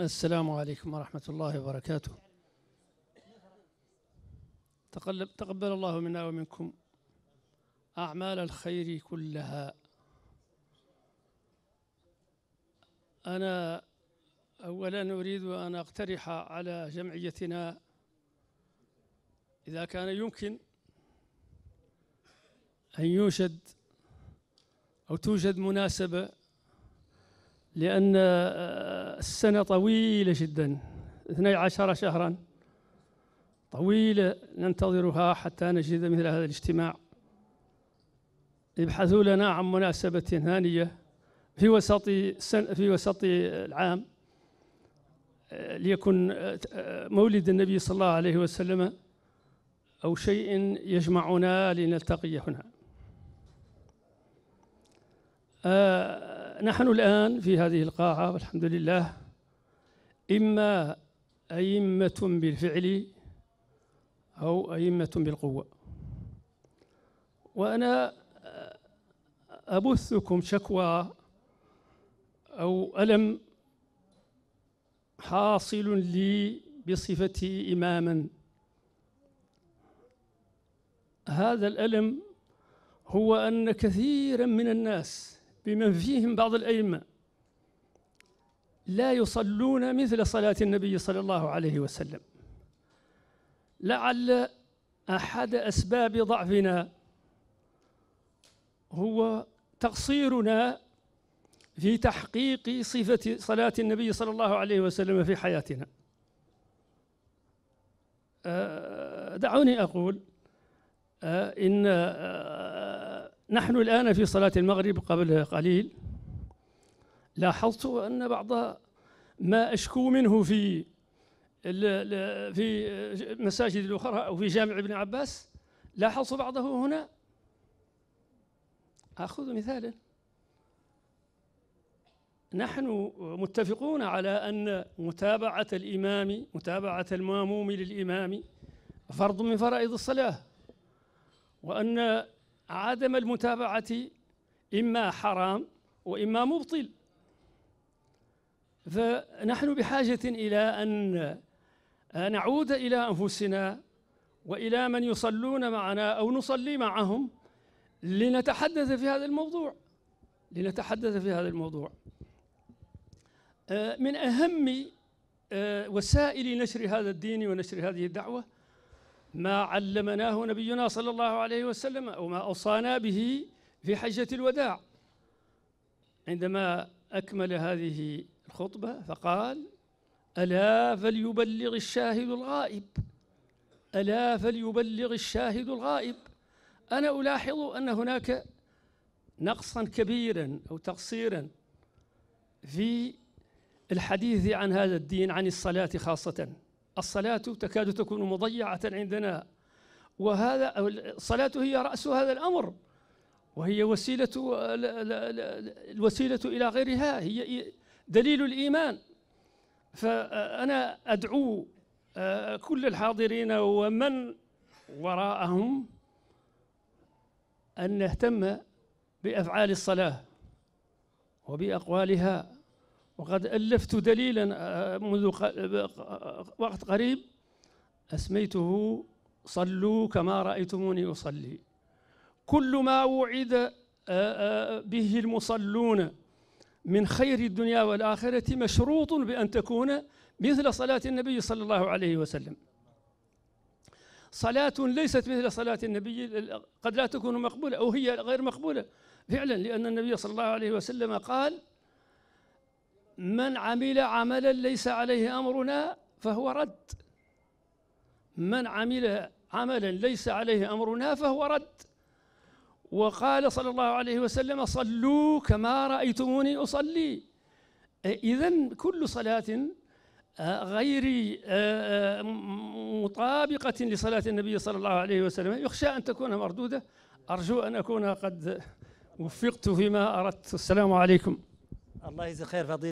السلام عليكم ورحمة الله وبركاته تقبل الله منا ومنكم أعمال الخير كلها أنا أولا أريد أن أقترح على جمعيتنا إذا كان يمكن أن يوجد أو توجد مناسبة لأن آه، السنة طويلة جدا 12 شهرا طويلة ننتظرها حتى نجد مثل هذا الاجتماع ابحثوا لنا عن مناسبة هانية في وسط في وسط العام آه، ليكن آه، مولد النبي صلى الله عليه وسلم أو شيء يجمعنا لنلتقي هنا آه نحن الآن في هذه القاعة والحمد لله إما أئمة بالفعل أو أئمة بالقوة وأنا أبثكم شكوى أو ألم حاصل لي بصفتي إماما هذا الألم هو أن كثيرا من الناس بمن فيهم بعض الأئمة لا يصلون مثل صلاة النبي صلى الله عليه وسلم لعل أحد أسباب ضعفنا هو تقصيرنا في تحقيق صفة صلاة النبي صلى الله عليه وسلم في حياتنا آه، دعوني أقول آه، إن آه، نحن الآن في صلاة المغرب قبل قليل لاحظت أن بعض ما أشكو منه في في مساجد الأخرى أو في جامع ابن عباس لاحظت بعضه هنا أخذ مثالا نحن متفقون على أن متابعة الإمام متابعة الماموم للإمام فرض من فرائض الصلاة وأن عدم المتابعة إما حرام وإما مبطل فنحن بحاجة إلى أن نعود إلى أنفسنا وإلى من يصلون معنا أو نصلي معهم لنتحدث في هذا الموضوع لنتحدث في هذا الموضوع آه، من أهم آه، وسائل نشر هذا الدين ونشر هذه الدعوة ما علمناه نبينا صلى الله عليه وسلم وما أوصانا به في حجة الوداع عندما أكمل هذه الخطبة فقال ألا فليبلغ الشاهد الغائب ألا فليبلغ الشاهد الغائب أنا ألاحظ أن هناك نقصا كبيرا أو تقصيرا في الحديث عن هذا الدين عن الصلاة خاصةً الصلاة تكاد تكون مضيعة عندنا وهذا الصلاة هي رأس هذا الأمر وهي وسيلة الوسيلة إلى غيرها هي دليل الإيمان فأنا أدعو آه، كل الحاضرين ومن وراءهم أن نهتم بأفعال الصلاة وبأقوالها وقد ألفت دليلا آه، آه، منذ آه، وقت قريب أسميته صلوا كما رأيتموني أصلي كل ما وعد به المصلون من خير الدنيا والآخرة مشروط بأن تكون مثل صلاة النبي صلى الله عليه وسلم صلاة ليست مثل صلاة النبي قد لا تكون مقبولة أو هي غير مقبولة فعلا لأن النبي صلى الله عليه وسلم قال من عمل عملا ليس عليه أمرنا فهو رد من عمل عملا ليس عليه أمرنا فهو رد وقال صلى الله عليه وسلم صلوا كما رأيتموني أصلي إذا كل صلاة غير مطابقة لصلاة النبي صلى الله عليه وسلم يخشى أن تكون مردودة أرجو أن أكون قد وفقت فيما أردت السلام عليكم الله يجزي خير فضيلة